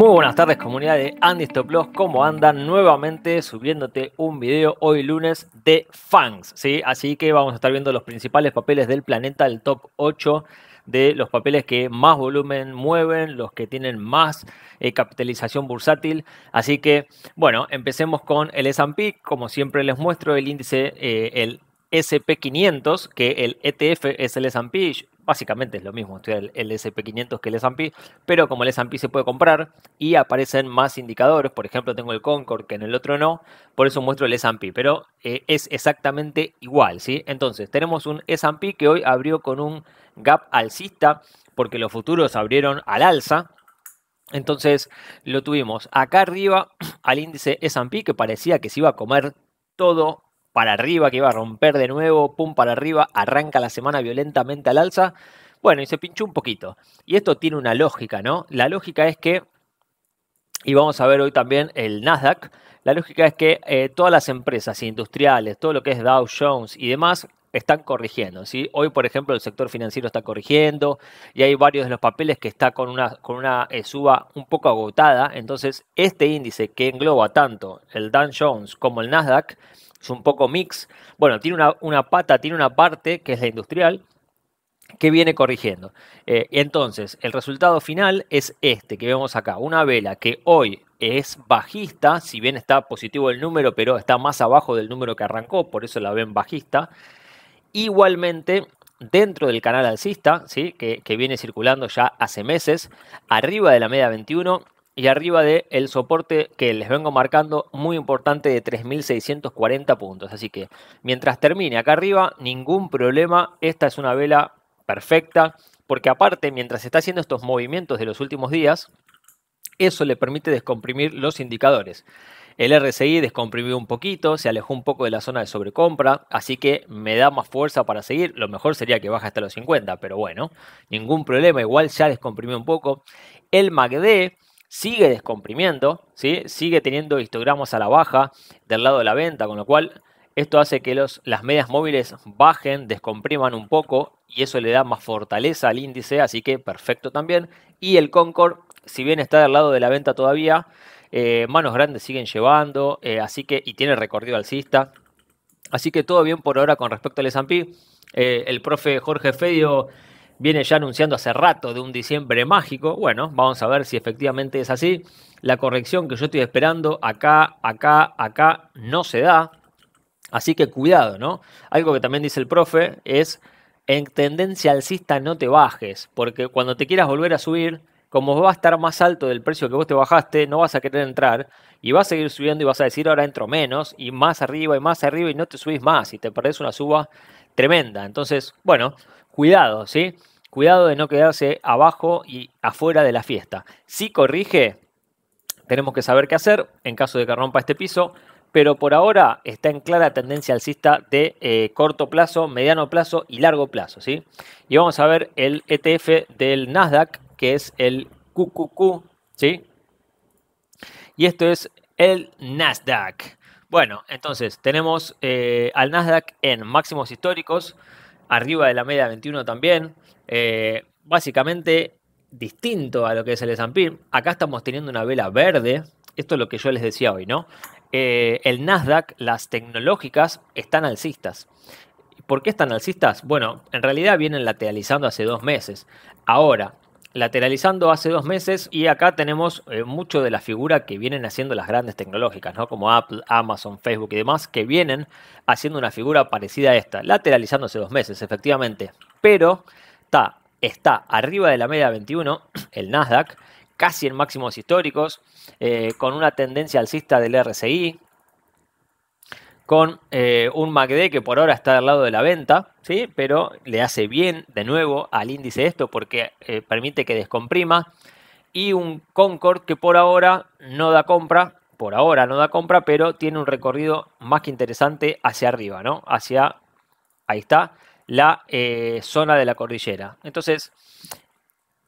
Muy buenas tardes comunidad de Andy Loss, ¿cómo andan? Nuevamente subiéndote un video hoy lunes de Fangs, ¿sí? Así que vamos a estar viendo los principales papeles del planeta, el top 8 de los papeles que más volumen mueven, los que tienen más eh, capitalización bursátil. Así que, bueno, empecemos con el S&P. Como siempre les muestro, el índice, eh, el SP500, que el ETF es el S&P, básicamente es lo mismo, el, SP500 que el S&P, pero como el S&P se puede comprar y aparecen más indicadores, por ejemplo tengo el Concord que en el otro no, por eso muestro el S&P, pero eh, es exactamente igual, ¿sí? Entonces tenemos un S&P que hoy abrió con un gap alcista porque los futuros abrieron al alza, entonces lo tuvimos acá arriba al índice S&P que parecía que se iba a comer todo para arriba, que iba a romper de nuevo, pum para arriba, arranca la semana violentamente al alza. Bueno, y se pinchó un poquito. Y esto tiene una lógica, ¿no? La lógica es que, y vamos a ver hoy también el Nasdaq, la lógica es que eh, todas las empresas industriales, todo lo que es Dow Jones y demás, están corrigiendo. Hoy, por ejemplo, el sector financiero está corrigiendo y hay varios de los papeles que está con una, con una eh, suba un poco agotada. Entonces, este índice que engloba tanto el Dow Jones como el Nasdaq es un poco mix. Bueno, tiene una, pata, tiene una parte que es la industrial, que viene corrigiendo. Eh, entonces, el resultado final es este que vemos acá, una vela que hoy es bajista, si bien está positivo el número, pero está más abajo del número que arrancó, por eso la ven bajista. Igualmente, dentro del canal alcista, ¿sí? que, que viene circulando ya hace meses, arriba de la media 21, y arriba de el soporte que les vengo marcando muy importante de 3640 puntos. Así que mientras termine acá arriba, ningún problema. Esta es una vela perfecta porque aparte mientras está haciendo estos movimientos de los últimos días, eso le permite descomprimir los indicadores. El RSI descomprimió un poquito, se alejó un poco de la zona de sobrecompra, así que me da más fuerza para seguir. Lo mejor sería que baje hasta los 50, pero bueno, ningún problema, igual ya descomprimió un poco. El MACD sigue descomprimiendo, ¿sí? sigue teniendo histogramas a la baja del lado de la venta, con lo cual esto hace que los, las medias móviles bajen, descompriman un poco y eso le da más fortaleza al índice, así que perfecto también. Y el Concord, si bien está del lado de la venta todavía, eh, manos grandes siguen llevando, eh, así que, y tiene recorrido alcista. Así que todo bien por ahora con respecto al S&P. Eh, el profe Jorge Fedio viene ya anunciando hace rato de un diciembre mágico. Bueno, vamos a ver si efectivamente es así. La corrección que yo estoy esperando acá, acá, acá no se da. Así que cuidado, ¿no? Algo que también dice el profe es, en tendencia alcista no te bajes, porque cuando te quieras volver a subir, como va a estar más alto del precio que vos te bajaste, no vas a querer entrar y vas a seguir subiendo y vas a decir ahora entro menos y más arriba y más arriba y no te subís más y te perdés una suba tremenda. Entonces, bueno, cuidado, ¿sí? Cuidado de no quedarse abajo y afuera de la fiesta. Si corrige, tenemos que saber qué hacer en caso de que rompa este piso, pero por ahora está en clara tendencia alcista de eh, corto plazo, mediano plazo y largo plazo, ¿sí? Y vamos a ver el ETF del Nasdaq, que es el QQQ, ¿sí? Y esto es el Nasdaq. Bueno, entonces tenemos eh, al Nasdaq en máximos históricos, arriba de la media 21 también. Eh, básicamente distinto a lo que es el S&P. Acá estamos teniendo una vela verde. Esto es lo que yo les decía hoy, ¿no? Eh, el Nasdaq, las tecnológicas, están alcistas. ¿Por qué están alcistas? Bueno, en realidad vienen lateralizando hace dos meses. Ahora, lateralizando hace dos meses y acá tenemos eh, mucho de la figura que vienen haciendo las grandes tecnológicas, ¿no? Como Apple, Amazon, Facebook y demás, que vienen haciendo una figura parecida a esta, lateralizando hace dos meses, efectivamente. Pero está, está arriba de la media 21, el Nasdaq, casi en máximos históricos, eh, con una tendencia alcista del RSI, con eh, un MACD que por ahora está al lado de la venta, ¿sí? pero le hace bien de nuevo al índice esto porque eh, permite que descomprima, y un Concord que por ahora no da compra, por ahora no da compra, pero tiene un recorrido más que interesante hacia arriba, ¿no? Hacia, ahí está, la eh, zona de la cordillera. Entonces,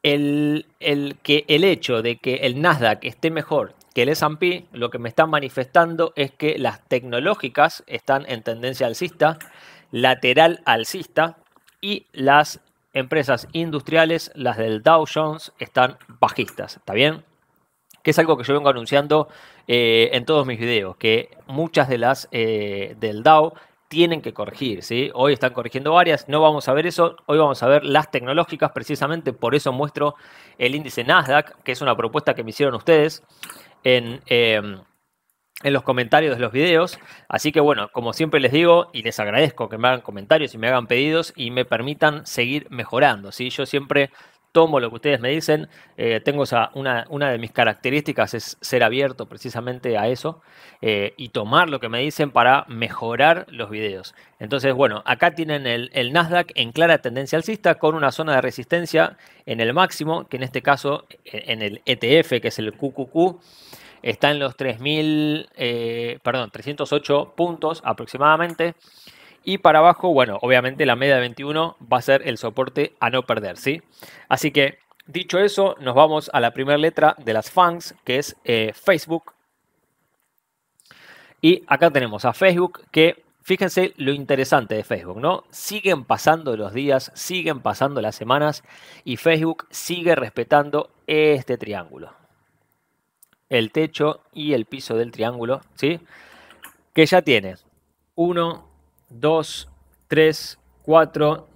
el, que, el hecho de que el Nasdaq esté mejor que el S&P lo que me está manifestando es que las tecnológicas están en tendencia alcista, lateral alcista y las empresas industriales, las del Dow Jones, están bajistas, ¿está bien? Que es algo que yo vengo anunciando eh, en todos mis videos, que muchas de las eh, del Dow tienen que corregir, ¿sí? Hoy están corrigiendo varias, no vamos a ver eso, hoy vamos a ver las tecnológicas, precisamente por eso muestro el índice Nasdaq, que es una propuesta que me hicieron ustedes en, em, en los comentarios de los videos. Así que bueno, como siempre les digo, y les agradezco que me hagan comentarios y me hagan pedidos y me permitan seguir mejorando, ¿sí? Yo siempre tomo lo que ustedes me dicen. Eh, tengo esa, una, una, de mis características es ser abierto precisamente a eso eh, y tomar lo que me dicen para mejorar los videos. Entonces, bueno, acá tienen el, Nasdaq en clara tendencia alcista con una zona de resistencia en el máximo, que en este caso e, en el ETF, que es el QQQ, está en los 3.000, eh, perdón, 308 puntos aproximadamente. Y para abajo, bueno, obviamente la media de 21 va a ser el soporte a no perder, ¿sí? Así que, dicho eso, nos vamos a la primera letra de las fans que es eh, Facebook. Y acá tenemos a Facebook que, fíjense lo interesante de Facebook, ¿no? Siguen pasando los días, siguen pasando las semanas y Facebook sigue respetando este triángulo. El techo y el piso del triángulo, ¿sí? Que ya tiene 1, 2, 3, 4,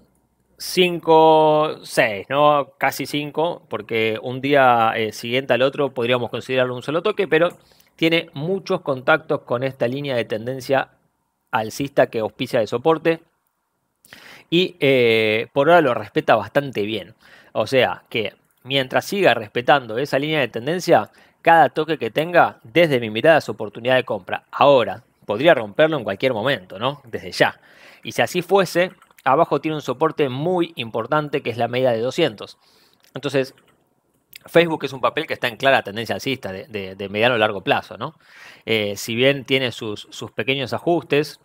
5, 6, ¿no? Casi 5, porque un día eh, siguiente al otro podríamos considerarlo un solo toque, pero tiene muchos contactos con esta línea de tendencia alcista que auspicia de soporte. Y eh, por ahora lo respeta bastante bien. O sea que mientras siga respetando esa línea de tendencia, cada toque que tenga, desde mi mirada es oportunidad de compra. Ahora, podría romperlo en cualquier momento, ¿no? Desde ya. Y si así fuese, abajo tiene un soporte muy importante que es la media de 200. Entonces, Facebook es un papel que está en clara tendencia alcista de, mediano a largo plazo, ¿no? Eh, si bien tiene sus, pequeños ajustes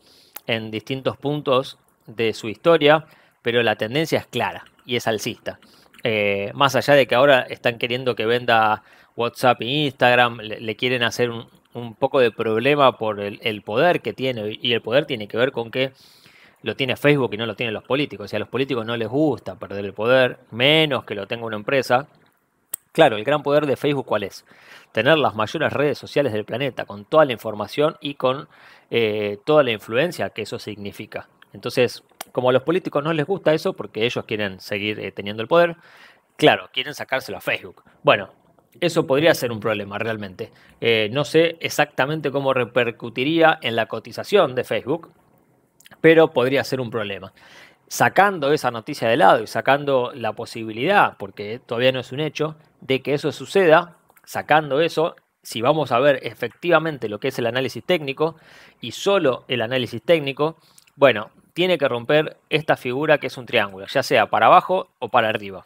en distintos puntos de su historia, pero la tendencia es clara y es alcista. Eh, más allá de que ahora están queriendo que venda WhatsApp e Instagram, le quieren hacer un, un poco de problema por el, poder que tiene, y el poder tiene que ver con que lo tiene Facebook y no lo tienen los políticos. Si a los políticos no les gusta perder el poder, menos que lo tenga una empresa. Claro, el gran poder de Facebook, ¿cuál es? Tener las mayores redes sociales del planeta, con toda la información y con eh, toda la influencia que eso significa. Entonces, como a los políticos no les gusta eso, porque ellos quieren seguir eh, teniendo el poder, claro, quieren sacárselo a Facebook. Bueno, eso podría ser un problema realmente. Eh, no sé exactamente cómo repercutiría en la cotización de Facebook, pero podría ser un problema. Sacando esa noticia de lado y sacando la posibilidad, porque todavía no es un hecho, de que eso suceda, sacando eso, si vamos a ver efectivamente lo que es el análisis técnico y solo el análisis técnico, bueno, tiene que romper esta figura que es un triángulo, ya sea para abajo o para arriba.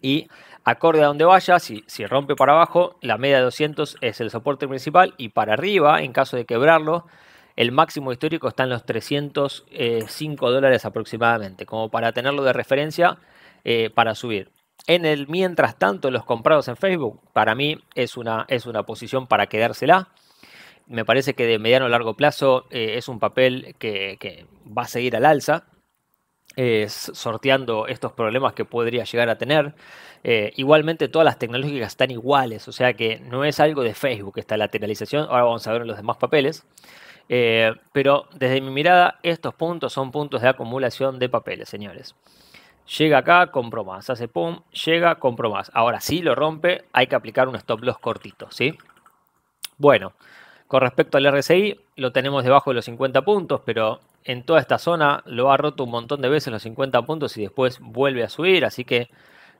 Y acorde a donde vaya, si, si, rompe para abajo, la media de 200 es el soporte principal y para arriba, en caso de quebrarlo, el máximo histórico está en los 305 dólares aproximadamente, como para tenerlo de referencia eh, para subir. En el mientras tanto, los comprados en Facebook, para mí es una, es una posición para quedársela. Me parece que de mediano a largo plazo eh, es un papel que va a seguir al alza. Eh, sorteando estos problemas que podría llegar a tener. Eh, igualmente todas las tecnológicas están iguales, o sea que no es algo de Facebook esta lateralización, ahora vamos a ver los demás papeles. Eh, pero desde mi mirada, estos puntos son puntos de acumulación de papeles, señores. Llega acá, compro más, hace pum, llega, compro más. Ahora sí lo rompe, hay que aplicar un stop loss cortito, ¿sí? Bueno, con respecto al RSI, lo tenemos debajo de los 50 puntos, pero en toda esta zona, lo ha roto un montón de veces los 50 puntos y después vuelve a subir, así que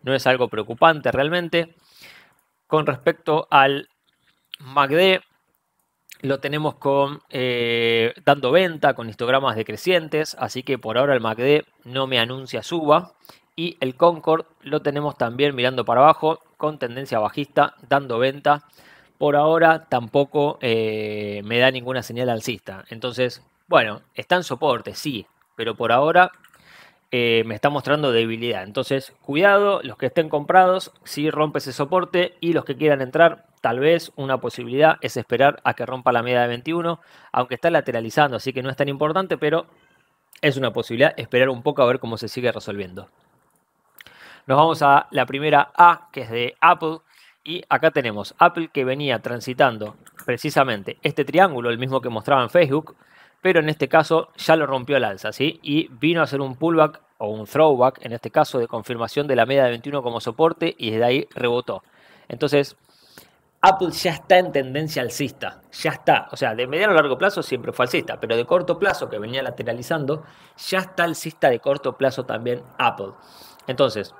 no es algo preocupante realmente. Con respecto al MACD, lo tenemos con eh, dando venta, con histogramas decrecientes, así que por ahora el MACD no me anuncia suba. Y el Concord lo tenemos también mirando para abajo, con tendencia bajista, dando venta. Por ahora tampoco eh, me da ninguna señal alcista. Entonces bueno, está en soporte, sí, pero por ahora eh, me está mostrando debilidad. Entonces, cuidado, los que estén comprados, si rompe ese soporte y los que quieran entrar, tal vez una posibilidad es esperar a que rompa la media de 21, aunque está lateralizando, así que no es tan importante, pero es una posibilidad esperar un poco a ver cómo se sigue resolviendo. Nos vamos a la primera A, que es de Apple. Y acá tenemos Apple que venía transitando precisamente este triángulo, el mismo que mostraba en Facebook, pero en este caso ya lo rompió el alza, ¿sí? Y vino a hacer un pullback o un throwback, en este caso de confirmación de la media de 21 como soporte y desde ahí rebotó. Entonces, Apple ya está en tendencia alcista, ya está. O sea, de mediano a largo plazo siempre fue alcista, pero de corto plazo, que venía lateralizando, ya está alcista de corto plazo también Apple. Entonces,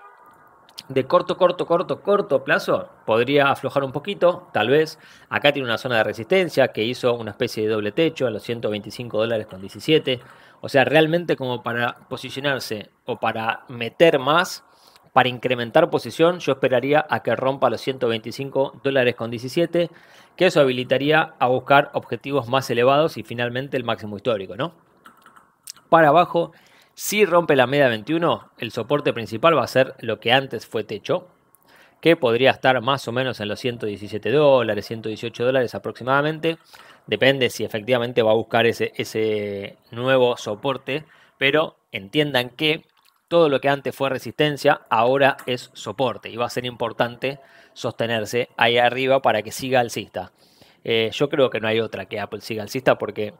de corto, corto, corto, corto plazo, podría aflojar un poquito, tal vez. Acá tiene una zona de resistencia que hizo una especie de doble techo a los 125 dólares con 17. O sea, realmente como para posicionarse o para meter más, para incrementar posición, yo esperaría a que rompa los 125 dólares con 17, que eso habilitaría a buscar objetivos más elevados y finalmente el máximo histórico, ¿no? Para abajo si rompe la media 21, el soporte principal va a ser lo que antes fue techo, que podría estar más o menos en los 117 dólares, 118 dólares aproximadamente. Depende si efectivamente va a buscar ese, nuevo soporte, pero entiendan que todo lo que antes fue resistencia ahora es soporte y va a ser importante sostenerse ahí arriba para que siga alcista. Eh, yo creo que no hay otra que Apple siga alcista porque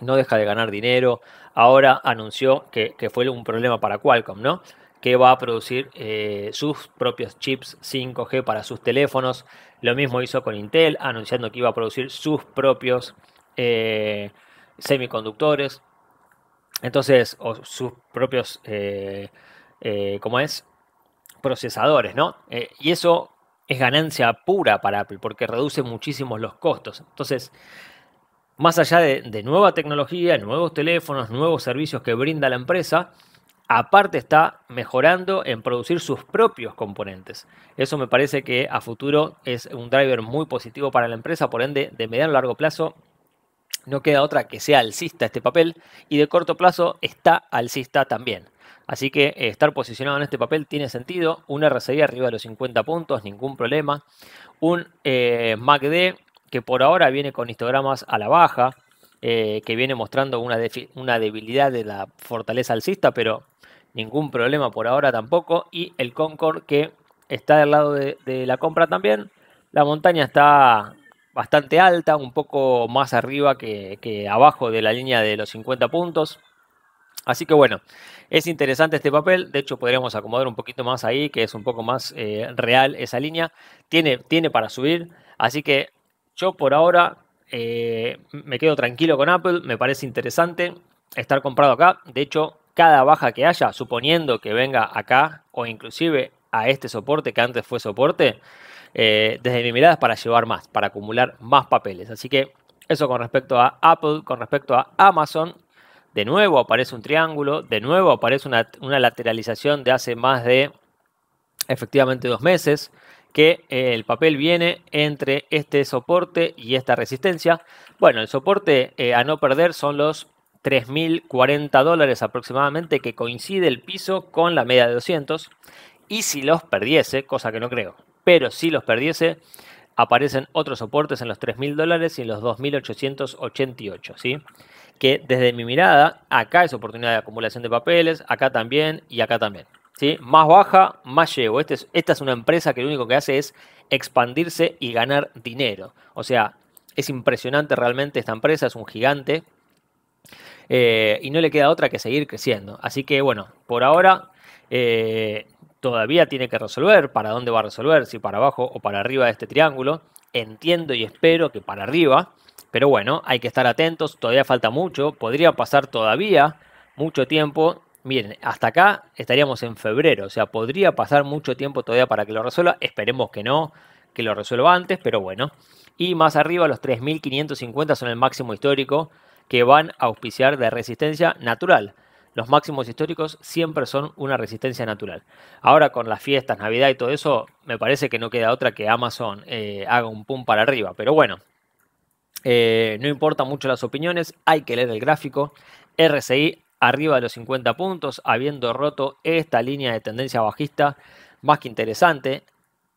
no deja de ganar dinero. Ahora anunció que, fue un problema para Qualcomm, ¿no? Que va a producir eh, sus propios chips 5G para sus teléfonos. Lo mismo hizo con Intel, anunciando que iba a producir sus propios eh, semiconductores. Entonces, o sus propios, eh, ¿cómo es? Procesadores, ¿no? y eso es ganancia pura para Apple, porque reduce muchísimo los costos. Entonces, más allá de, nueva tecnología, nuevos teléfonos, nuevos servicios que brinda la empresa, aparte está mejorando en producir sus propios componentes. Eso me parece que a futuro es un driver muy positivo para la empresa, por ende, de mediano a largo plazo no queda otra que sea alcista este papel y de corto plazo está alcista también. Así que eh, estar posicionado en este papel tiene sentido. Una RCI arriba de los 50 puntos, ningún problema. Un eh, MACD que por ahora viene con histogramas a la baja, eh, que viene mostrando una, una debilidad de la fortaleza alcista, pero ningún problema por ahora tampoco. Y el Concord que está del lado de, la compra también. La montaña está bastante alta, un poco más arriba que, abajo de la línea de los 50 puntos. Así que bueno, es interesante este papel. De hecho, podríamos acomodar un poquito más ahí, que es un poco más eh, real esa línea. Tiene, tiene para subir. Así que yo por ahora eh, me quedo tranquilo con Apple, me parece interesante estar comprado acá. De hecho, cada baja que haya, suponiendo que venga acá o inclusive a este soporte que antes fue soporte, eh, desde mi mirada es para llevar más, para acumular más papeles. Así que eso con respecto a Apple, con respecto a Amazon, de nuevo aparece un triángulo, de nuevo aparece una lateralización de hace más de efectivamente dos meses que eh, el papel viene entre este soporte y esta resistencia. Bueno, el soporte eh, a no perder son los 3.040 dólares aproximadamente que coincide el piso con la media de 200. Y si los perdiese, cosa que no creo, pero si los perdiese, aparecen otros soportes en los 3.000 dólares y en los 2.888, ¿sí? Que desde mi mirada, acá es oportunidad de acumulación de papeles, acá también y acá también. Más baja, más llego. Este es, esta es una empresa que lo único que hace es expandirse y ganar dinero. O sea, es impresionante realmente esta empresa, es un gigante. Eh, y no le queda otra que seguir creciendo. Así que bueno, por ahora eh, todavía tiene que resolver para dónde va a resolver, si para abajo o para arriba de este triángulo. Entiendo y espero que para arriba, pero bueno, hay que estar atentos, todavía falta mucho, podría pasar todavía mucho tiempo Miren, hasta acá estaríamos en febrero, o sea, podría pasar mucho tiempo todavía para que lo resuelva. Esperemos que no, que lo resuelva antes, pero bueno. Y más arriba, los 3.550 son el máximo histórico que van a auspiciar de resistencia natural. Los máximos históricos siempre son una resistencia natural. Ahora con las fiestas, Navidad y todo eso, me parece que no queda otra que Amazon eh, haga un pum para arriba. Pero bueno, eh, no importa mucho las opiniones, hay que leer el gráfico. RSI arriba de los 50 puntos, habiendo roto esta línea de tendencia bajista más que interesante.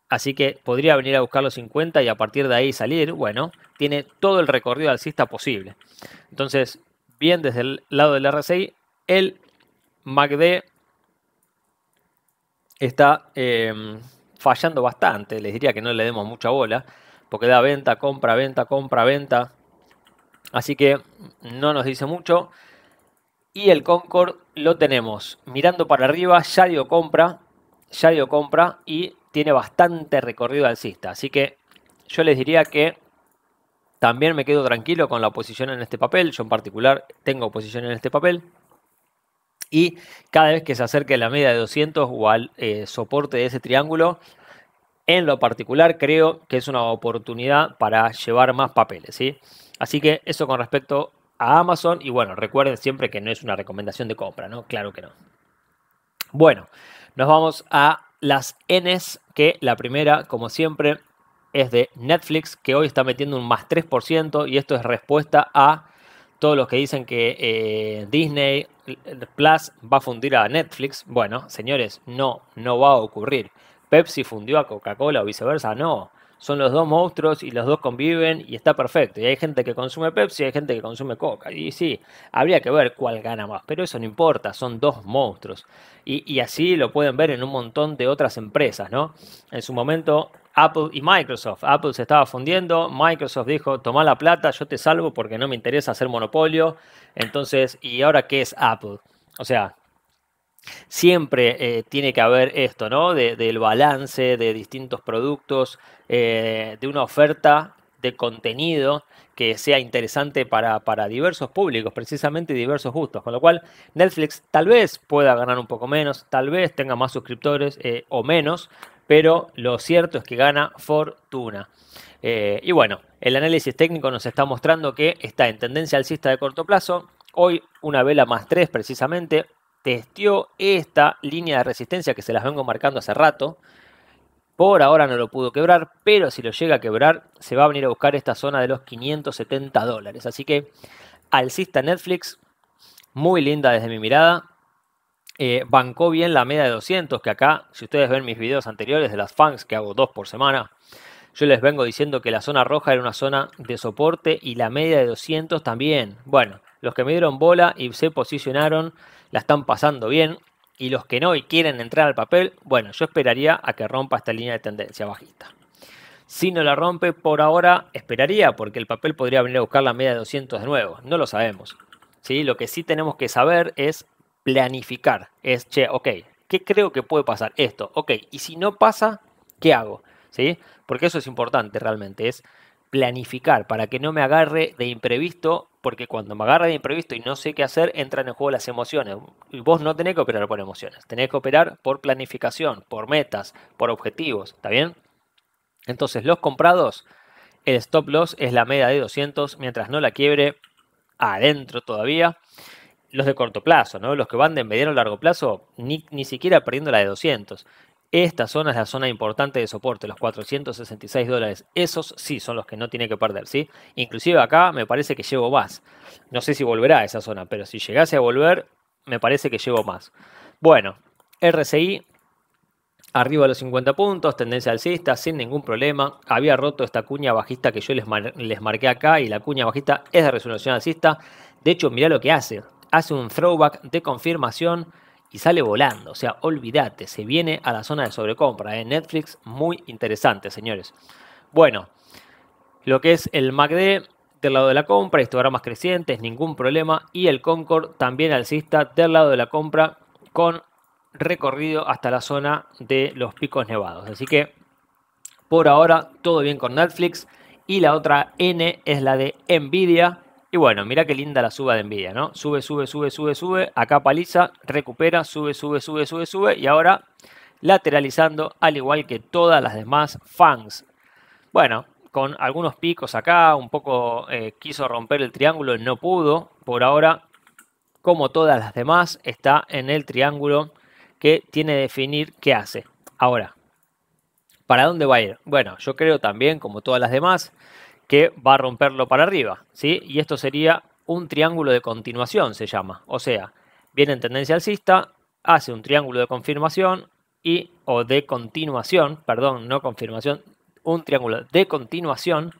Así que podría venir a buscar los 50 y a partir de ahí salir. Bueno, tiene todo el recorrido alcista posible. Entonces, bien desde el lado del RSI, el MACD está em, fallando bastante. Les diría que no le demos mucha bola, porque da venta, compra, venta, compra, venta. Así que no nos dice mucho. Y el Concord lo tenemos mirando para arriba, ya dio compra, ya dio compra y tiene bastante recorrido alcista. Así que yo les diría que también me quedo tranquilo con la posición en este papel. Yo en particular tengo posición en este papel. Y cada vez que se acerque la media de 200 o al eh, soporte de ese triángulo, en lo particular creo que es una oportunidad para llevar más papeles. Así que eso con respecto a Amazon. Y bueno, recuerden siempre que no es una recomendación de compra, ¿no? Claro que no. Bueno, nos vamos a las Ns, que la primera, como siempre, es de Netflix, que hoy está metiendo un más 3%, y esto es respuesta a todos los que dicen que eh, Disney Plus va a fundir a Netflix. Bueno, señores, no, no va a ocurrir. Pepsi fundió a Coca-Cola o viceversa, no son los dos monstruos y los dos conviven y está perfecto. Y hay gente que consume Pepsi y hay gente que consume Coca. Y sí, habría que ver cuál gana más, pero eso no importa, son dos monstruos. Y, así lo pueden ver en un montón de otras empresas, ¿no? En su momento, Apple y Microsoft. Apple se estaba fundiendo, Microsoft dijo, toma la plata, yo te salvo porque no me interesa hacer monopolio. Entonces, ¿y ahora qué es Apple? O sea, siempre eh, tiene que haber esto, ¿no? del balance de distintos productos, eh, de una oferta de contenido que sea interesante para, diversos públicos, precisamente diversos gustos. Con lo cual, Netflix tal vez pueda ganar un poco menos, tal vez tenga más suscriptores eh, o menos, pero lo cierto es que gana fortuna. y bueno, el análisis técnico nos está mostrando que está en tendencia alcista de corto plazo. Hoy una vela más tres precisamente, testió esta línea de resistencia que se las vengo marcando hace rato. Por ahora no lo pudo quebrar, pero si lo llega a quebrar, se va a venir a buscar esta zona de los 570 dólares. Así que alcista Netflix, muy linda desde mi mirada. Eh, bancó bien la media de 200, que acá, si ustedes ven mis videos anteriores de las fangs, que hago dos por semana, yo les vengo diciendo que la zona roja era una zona de soporte y la media de 200 también. Bueno, los que me dieron bola y se posicionaron la están pasando bien. Y los que no y quieren entrar al papel, bueno, yo esperaría a que rompa esta línea de tendencia bajista. Si no la rompe por ahora, esperaría, porque el papel podría venir a buscar la media de 200 de nuevo. No lo sabemos. ¿sí? Lo que sí tenemos que saber es planificar. Es, che, ok, ¿qué creo que puede pasar? Esto, ok. Y si no pasa, ¿qué hago? ¿Sí? Porque eso es importante realmente. Es planificar para que no me agarre de imprevisto, porque cuando me agarra de imprevisto y no sé qué hacer, entran en juego las emociones. Y vos no tenés que operar por emociones, tenés que operar por planificación, por metas, por objetivos, ¿está bien? Entonces, los comprados, el stop loss es la media de 200 mientras no la quiebre adentro todavía. Los de corto plazo, ¿no? Los que van de mediano a largo plazo, ni, ni siquiera perdiendo la de 200. Esta zona es la zona importante de soporte, los 466 dólares. Esos sí son los que no tiene que perder, ¿sí? Inclusive acá me parece que llevo más. No sé si volverá a esa zona, pero si llegase a volver, me parece que llevo más. Bueno, RCI arriba de los 50 puntos, tendencia alcista, sin ningún problema. Había roto esta cuña bajista que yo les, les marqué acá y la cuña bajista es de resolución alcista. De hecho, mirá lo que hace. Hace un throwback de confirmación y sale volando. O sea, olvídate, se viene a la zona de sobrecompra. de ¿eh? Netflix, muy interesante, señores. Bueno, lo que es el MACD del lado de la compra, histogramas crecientes, ningún problema. Y el Concord también alcista del lado de la compra con recorrido hasta la zona de los picos nevados. Así que por ahora todo bien con Netflix. Y la otra N es la de Nvidia y bueno, mira qué linda la suba de envidia, ¿no? Sube, sube, sube, sube, sube. Acá paliza, recupera, sube, sube, sube, sube, sube. Y ahora lateralizando, al igual que todas las demás fans. Bueno, con algunos picos acá, un poco eh, quiso romper el triángulo, no pudo. Por ahora, como todas las demás, está en el triángulo que tiene que definir qué hace. Ahora, ¿para dónde va a ir? Bueno, yo creo también, como todas las demás, que va a romperlo para arriba, ¿sí? Y esto sería un triángulo de continuación, se llama. O sea, viene en tendencia alcista, hace un triángulo de confirmación y, o de continuación, perdón, no confirmación, un triángulo de continuación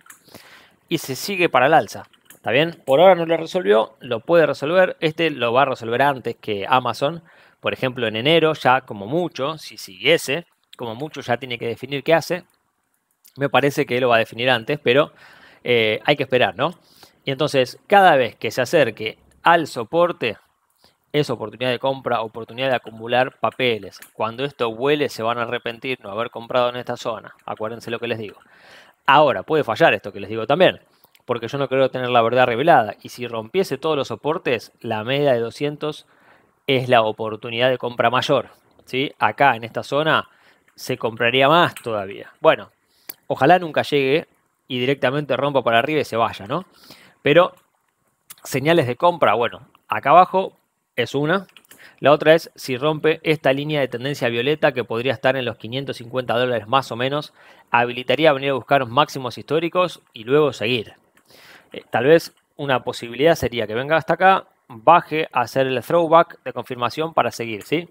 y se sigue para el alza. ¿Está bien? Por ahora no lo resolvió, lo puede resolver. Este lo va a resolver antes que Amazon. Por ejemplo, en enero, ya como mucho, si siguiese, como mucho ya tiene que definir qué hace. Me parece que lo va a definir antes, pero eh, hay que esperar, ¿no? Y entonces, cada vez que se acerque al soporte, es oportunidad de compra, oportunidad de acumular papeles. Cuando esto huele, se van a arrepentir no haber comprado en esta zona. Acuérdense lo que les digo. Ahora, puede fallar esto que les digo también, porque yo no creo tener la verdad revelada. Y si rompiese todos los soportes, la media de 200 es la oportunidad de compra mayor. ¿sí? Acá, en esta zona, se compraría más todavía. Bueno, ojalá nunca llegue y directamente rompa para arriba y se vaya, ¿no? Pero señales de compra, bueno, acá abajo es una. La otra es si rompe esta línea de tendencia violeta que podría estar en los 550 dólares más o menos, habilitaría venir a buscar máximos históricos y luego seguir. Eh, tal vez una posibilidad sería que venga hasta acá, baje a hacer el throwback de confirmación para seguir, ¿sí?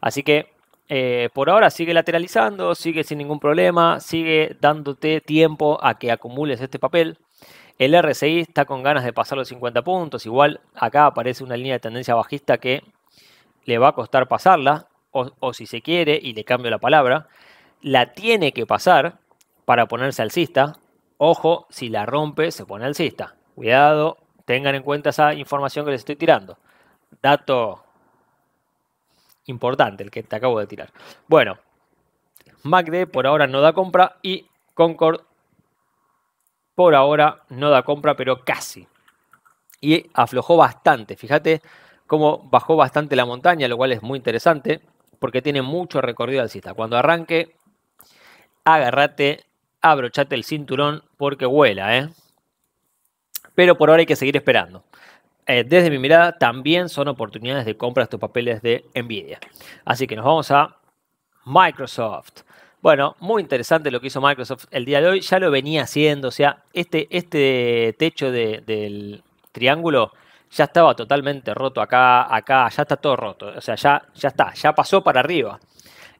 Así que eh, por ahora sigue lateralizando, sigue sin ningún problema, sigue dándote tiempo a que acumules este papel. El RSI está con ganas de pasar los 50 puntos, igual acá aparece una línea de tendencia bajista que le va a costar pasarla, o, o si se quiere, y le cambio la palabra, la tiene que pasar para ponerse alcista. Ojo, si la rompe, se pone alcista. Cuidado, tengan en cuenta esa información que les estoy tirando. Dato importante el que te acabo de tirar. Bueno, MACD por ahora no da compra y Concord por ahora no da compra, pero casi. Y aflojó bastante. Fíjate cómo bajó bastante la montaña, lo cual es muy interesante porque tiene mucho recorrido alcista. Cuando arranque, agárrate, abrochate el cinturón porque vuela, ¿eh? Pero por ahora hay que seguir esperando. Eh, desde mi mirada, también son oportunidades de compra estos papeles de Nvidia. Así que nos vamos a Microsoft. Bueno, muy interesante lo que hizo Microsoft el día de hoy. Ya lo venía haciendo. O sea, este, este techo del triángulo ya estaba totalmente roto acá, acá, ya está todo roto. O sea, ya, ya está, ya pasó para arriba.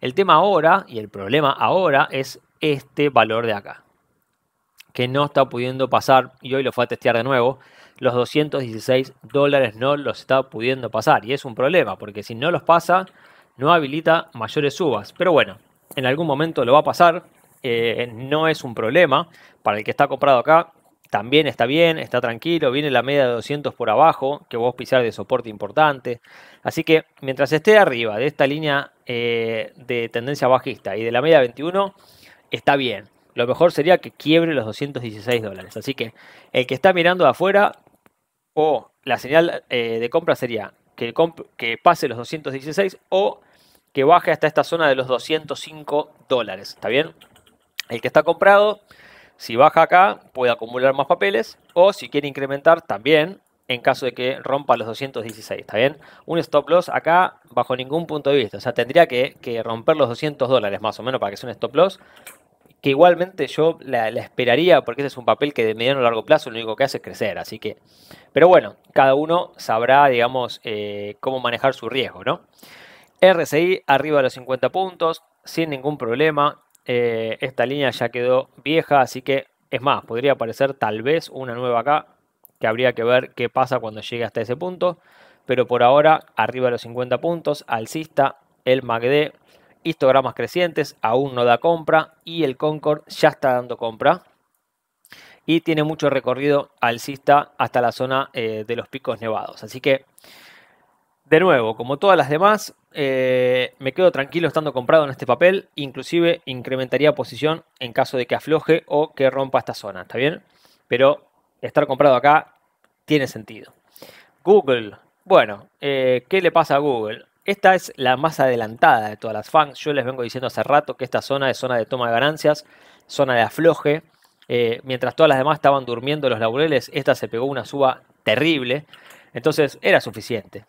El tema ahora y el problema ahora es este valor de acá, que no está pudiendo pasar y hoy lo fue a testear de nuevo los 216 dólares no los está pudiendo pasar. Y es un problema, porque si no los pasa, no habilita mayores subas. Pero bueno, en algún momento lo va a pasar. Eh, no es un problema para el que está comprado acá. También está bien, está tranquilo, viene la media de 200 por abajo, que vos pisar de soporte importante. Así que mientras esté arriba de esta línea eh, de tendencia bajista y de la media 21, está bien lo mejor sería que quiebre los 216 dólares. Así que el que está mirando de afuera o la señal eh, de compra sería que, que pase los 216 o que baje hasta esta zona de los 205 dólares. ¿Está bien? El que está comprado, si baja acá, puede acumular más papeles o si quiere incrementar también en caso de que rompa los 216, ¿está bien? Un stop loss acá bajo ningún punto de vista, o sea, tendría que, que romper los 200 dólares más o menos para que sea un stop loss, que igualmente yo la, esperaría porque ese es un papel que de mediano a largo plazo lo único que hace es crecer, así que... Pero bueno, cada uno sabrá, digamos, eh, cómo manejar su riesgo, ¿no? RSI arriba de los 50 puntos, sin ningún problema. Eh, esta línea ya quedó vieja, así que es más, podría aparecer tal vez una nueva acá, que habría que ver qué pasa cuando llegue hasta ese punto. Pero por ahora, arriba de los 50 puntos, alcista, el MACD histogramas crecientes, aún no da compra y el Concord ya está dando compra. Y tiene mucho recorrido alcista hasta la zona eh, de los picos nevados. Así que, de nuevo, como todas las demás, eh, me quedo tranquilo estando comprado en este papel. Inclusive incrementaría posición en caso de que afloje o que rompa esta zona. ¿Está bien? Pero estar comprado acá tiene sentido. Google. Bueno, eh, ¿qué le pasa a Google? Esta es la más adelantada de todas las fans. Yo les vengo diciendo hace rato que esta zona es zona de toma de ganancias, zona de afloje. Eh, mientras todas las demás estaban durmiendo los laureles, esta se pegó una suba terrible. Entonces era suficiente.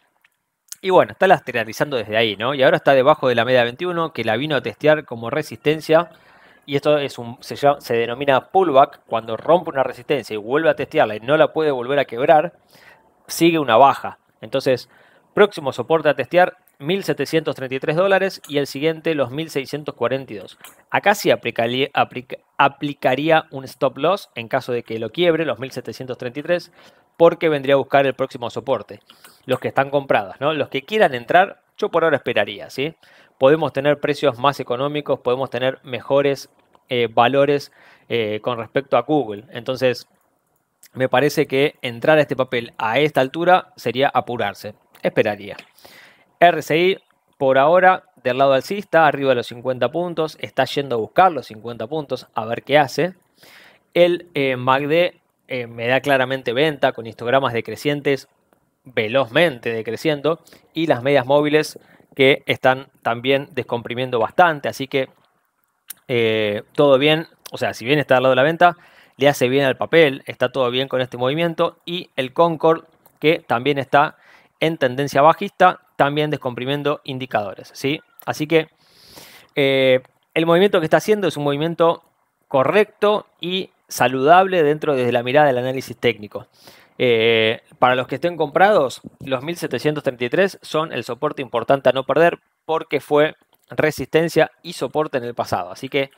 Y bueno, está lateralizando desde ahí, ¿no? Y ahora está debajo de la media 21, que la vino a testear como resistencia. Y esto es un, se denomina pullback, cuando rompe una resistencia y vuelve a testearla y no la puede volver a quebrar, sigue una baja. Entonces, próximo soporte a testear, 1.733 dólares y el siguiente los 1.642. Acá sí aplicaría, un stop loss en caso de que lo quiebre, los 1.733, porque vendría a buscar el próximo soporte. Los que están comprados, ¿no? Los que quieran entrar, yo por ahora esperaría, ¿sí? Podemos tener precios más económicos, podemos tener mejores eh, valores eh, con respecto a Google. Entonces, me parece que entrar a este papel a esta altura sería apurarse. Esperaría. RCI por ahora del lado alcista, arriba de los 50 puntos, está yendo a buscar los 50 puntos a ver qué hace. El eh, MACD eh, me da claramente venta con histogramas decrecientes, velozmente decreciendo, y las medias móviles que están también descomprimiendo bastante, así que eh, todo bien, o sea, si bien está al lado de la venta, le hace bien al papel, está todo bien con este movimiento, y el Concord que también está en tendencia bajista, también descomprimiendo indicadores. ¿sí? Así que eh, el movimiento que está haciendo es un movimiento correcto y saludable dentro desde la mirada del análisis técnico. Eh, para los que estén comprados, los 1733 son el soporte importante a no perder porque fue resistencia y soporte en el pasado. Así que,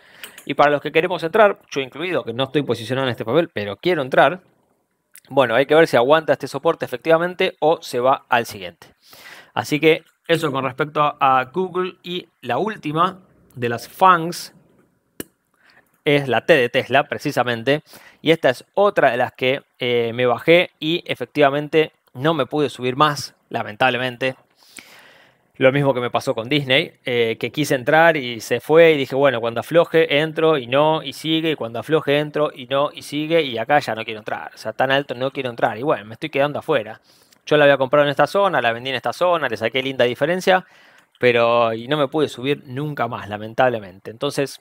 y para los que queremos entrar, yo incluido, que no estoy posicionado en este papel, pero quiero entrar, bueno, hay que ver si aguanta este soporte efectivamente o se va al siguiente. Así que eso con respecto a Google y la última de las FANGs es la T de Tesla, precisamente. Y esta es otra de las que eh, me bajé y efectivamente no me pude subir más, lamentablemente. Lo mismo que me pasó con Disney, eh, que quise entrar y se fue y dije, bueno, cuando afloje entro y no, y sigue, y cuando afloje entro y no, y sigue, y acá ya no quiero entrar. O sea, tan alto no quiero entrar. Y bueno, me estoy quedando afuera yo la había comprado en esta zona, la vendí en esta zona, le saqué linda diferencia, pero y no me pude subir nunca más, lamentablemente. Entonces,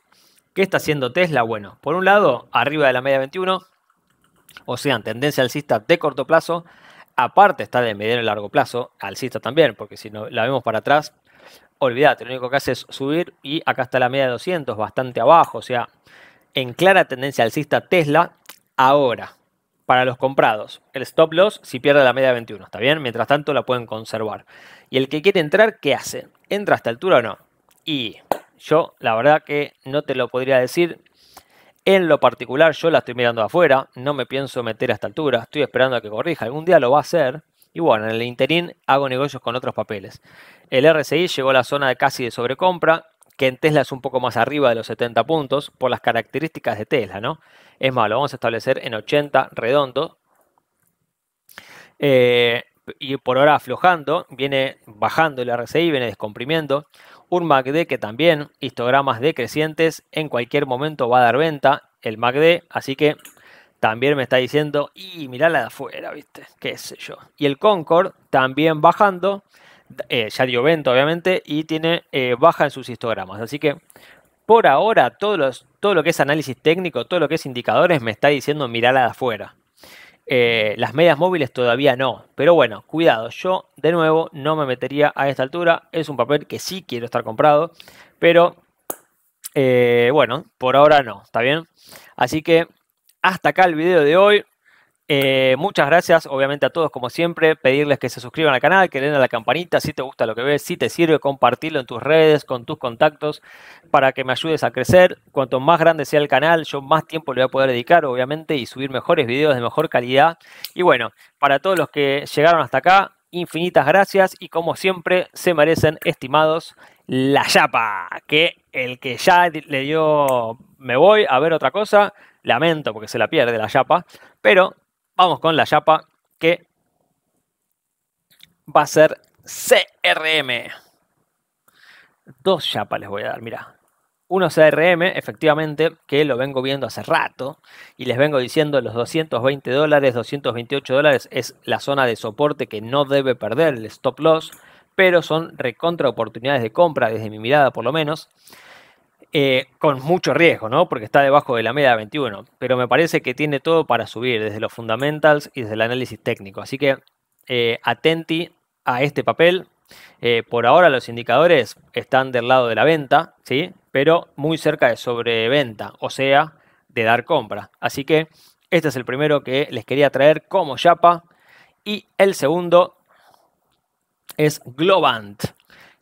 ¿qué está haciendo Tesla? Bueno, por un lado, arriba de la media 21, o sea, tendencia alcista de corto plazo, aparte está de mediano y largo plazo, alcista también, porque si no, la vemos para atrás, olvidate. lo único que hace es subir y acá está la media de 200, bastante abajo, o sea, en clara tendencia alcista Tesla ahora para los comprados. El stop loss si pierde la media de 21, ¿está bien? Mientras tanto la pueden conservar. Y el que quiere entrar, ¿qué hace? ¿Entra a esta altura o no? Y yo la verdad que no te lo podría decir. En lo particular yo la estoy mirando afuera, no me pienso meter a esta altura, estoy esperando a que corrija, algún día lo va a hacer. Y bueno, en el interín hago negocios con otros papeles. El RSI llegó a la zona de casi de sobrecompra, que en Tesla es un poco más arriba de los 70 puntos por las características de Tesla, ¿no? Es más, lo vamos a establecer en 80 redondo. Eh, y por ahora aflojando, viene bajando el RSI, viene descomprimiendo. Un MACD que también, histogramas decrecientes, en cualquier momento va a dar venta el MACD, así que también me está diciendo, y mirá la de afuera, ¿viste? ¿Qué sé yo? Y el Concord también bajando. Eh, ya dio venta obviamente, y tiene eh, baja en sus histogramas. Así que por ahora todo lo que es análisis técnico, todo lo que es indicadores, me está diciendo mirar de afuera. Eh, las medias móviles todavía no, pero bueno, cuidado, yo de nuevo no me metería a esta altura, es un papel que sí quiero estar comprado, pero bueno, por ahora no, ¿está bien? Así que hasta acá el video de hoy, eh, muchas gracias, obviamente a todos como siempre, pedirles que se suscriban al canal, que le den a la campanita si te gusta lo que ves, si te sirve, compartirlo en tus redes, con tus contactos, para que me ayudes a crecer. Cuanto más grande sea el canal, yo más tiempo le voy a poder dedicar, obviamente, y subir mejores videos de mejor calidad. Y bueno, para todos los que llegaron hasta acá, infinitas gracias y como siempre se merecen, estimados, la chapa, que el que ya le dio me voy a ver otra cosa, lamento porque se la pierde la chapa, pero vamos con la chapa que va a ser CRM. Dos yapas les voy a dar, Mira, Uno CRM, efectivamente, que lo vengo viendo hace rato y les vengo diciendo los 220 dólares, 228 dólares es la zona de soporte que no debe perder el stop loss, pero son recontra oportunidades de compra desde mi mirada por lo menos. Eh, con mucho riesgo, ¿no? Porque está debajo de la media 21, pero me parece que tiene todo para subir desde los fundamentals y desde el análisis técnico. Así que eh, atenti a este papel. Eh, por ahora los indicadores están del lado de la venta, ¿sí? Pero muy cerca de sobreventa, o sea, de dar compra. Así que este es el primero que les quería traer como Yapa. Y el segundo es Globant,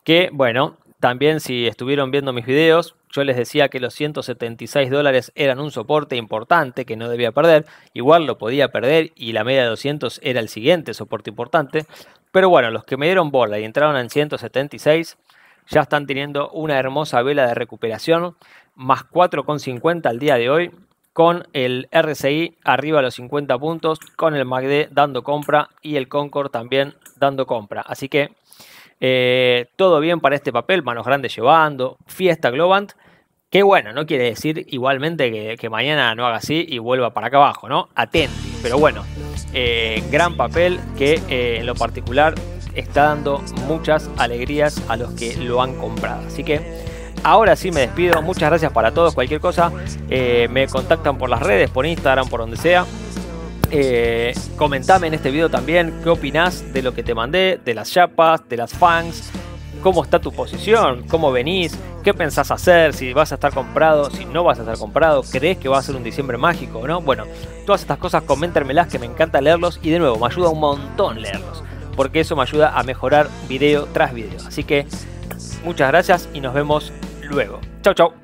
que bueno, también si estuvieron viendo mis videos, yo les decía que los 176 dólares eran un soporte importante que no debía perder. Igual lo podía perder y la media de 200 era el siguiente soporte importante. Pero bueno, los que me dieron bola y entraron en 176 ya están teniendo una hermosa vela de recuperación. Más 4,50 al día de hoy con el RSI arriba a los 50 puntos, con el MACD dando compra y el Concord también dando compra. Así que eh, todo bien para este papel, manos grandes llevando, fiesta Globant. Que bueno, no quiere decir igualmente que, mañana no haga así y vuelva para acá abajo, ¿no? Atenti. Pero bueno, eh, gran papel que eh, en lo particular está dando muchas alegrías a los que lo han comprado. Así que ahora sí me despido. Muchas gracias para todos. Cualquier cosa, me contactan por las redes, por Instagram, por donde sea. Eh, comentame en este video también qué opinás de lo que te mandé, de las chapas, de las fans, cómo está tu posición, cómo venís, qué pensás hacer, si vas a estar comprado, si no vas a estar comprado, crees que va a ser un diciembre mágico o no. Bueno, todas estas cosas coméntenmelas que me encanta leerlos y de nuevo, me ayuda un montón leerlos, porque eso me ayuda a mejorar video tras video. Así que muchas gracias y nos vemos luego. Chao chau.